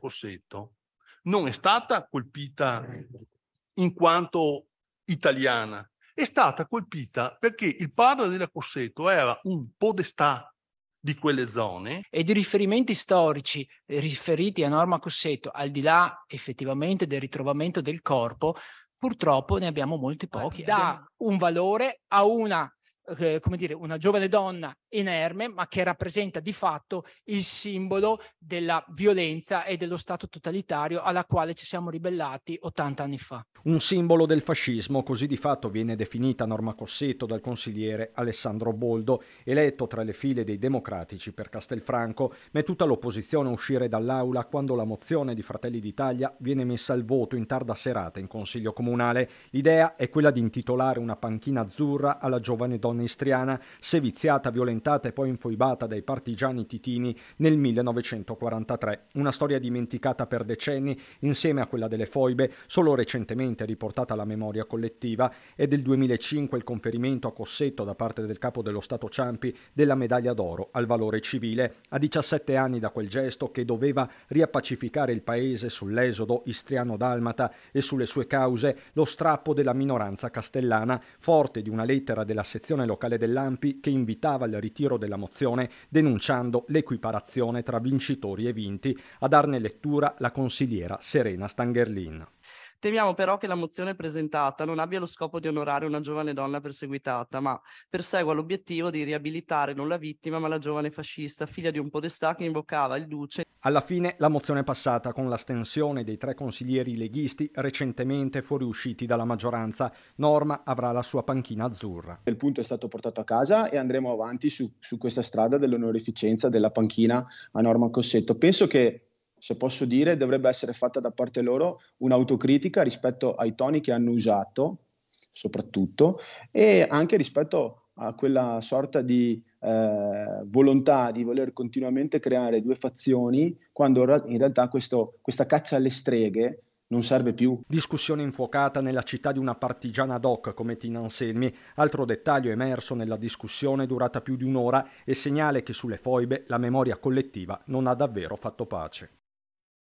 Possetto non è stata colpita in quanto italiana, è stata colpita perché il padre della Cossetto era un podestà di quelle zone. E di riferimenti storici eh, riferiti a Norma Cossetto, al di là effettivamente del ritrovamento del corpo, purtroppo ne abbiamo molti eh, pochi. Da un valore a una eh, come dire, una giovane donna inerme, ma che rappresenta di fatto il simbolo della violenza e dello Stato totalitario alla quale ci siamo ribellati 80 anni fa. Un simbolo del fascismo, così di fatto viene definita Norma Cossetto dal consigliere Alessandro Boldo, eletto tra le file dei democratici per Castelfranco, ma è tutta l'opposizione a uscire dall'aula quando la mozione di Fratelli d'Italia viene messa al voto in tarda serata in Consiglio Comunale. L'idea è quella di intitolare una panchina azzurra alla giovane donna istriana, seviziata, violentata e poi infoibata dai partigiani titini nel 1943. Una storia dimenticata per decenni insieme a quella delle foibe, solo recentemente riportata alla memoria collettiva, e del 2005 il conferimento a Cossetto da parte del capo dello Stato Ciampi della medaglia d'oro al valore civile, a 17 anni da quel gesto che doveva riappacificare il paese sull'esodo istriano-dalmata e sulle sue cause lo strappo della minoranza castellana, forte di una lettera della sezione locale dell'Ampi che invitava al ritiro della mozione denunciando l'equiparazione tra vincitori e vinti a darne lettura la consigliera Serena Stangerlin. Temiamo però che la mozione presentata non abbia lo scopo di onorare una giovane donna perseguitata, ma persegua l'obiettivo di riabilitare non la vittima, ma la giovane fascista, figlia di un podestà che invocava il duce. Alla fine la mozione è passata con l'astensione dei tre consiglieri leghisti recentemente fuoriusciti dalla maggioranza. Norma avrà la sua panchina azzurra. Il punto è stato portato a casa e andremo avanti su, su questa strada dell'onorificenza della panchina a Norma Cossetto. Penso che se posso dire, dovrebbe essere fatta da parte loro un'autocritica rispetto ai toni che hanno usato, soprattutto, e anche rispetto a quella sorta di eh, volontà di voler continuamente creare due fazioni, quando in realtà questo, questa caccia alle streghe non serve più. Discussione infuocata nella città di una partigiana doc come Tina Anselmi, altro dettaglio emerso nella discussione durata più di un'ora e segnale che sulle foibe la memoria collettiva non ha davvero fatto pace.